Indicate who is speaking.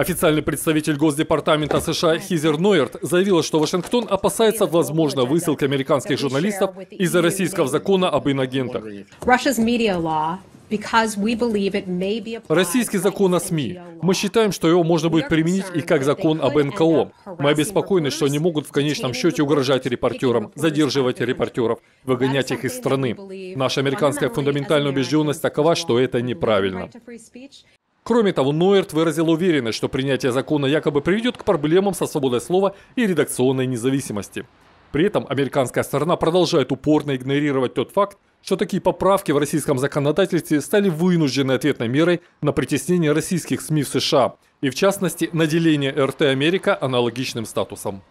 Speaker 1: Официальный представитель Госдепартамента США Хизер Нойерт заявила, что Вашингтон опасается возможно высылки американских журналистов из-за российского закона об инагентах. Российский закон о СМИ. Мы считаем, что его можно будет применить и как закон об НКО. Мы обеспокоены, что они могут в конечном счете угрожать репортерам, задерживать репортеров, выгонять их из страны. Наша американская фундаментальная убежденность такова, что это неправильно. Кроме того, Нойерт выразил уверенность, что принятие закона якобы приведет к проблемам со свободой слова и редакционной независимости. При этом американская сторона продолжает упорно игнорировать тот факт, что такие поправки в российском законодательстве стали вынужденной ответной мерой на притеснение российских СМИ в США и в частности наделение РТ Америка аналогичным статусом.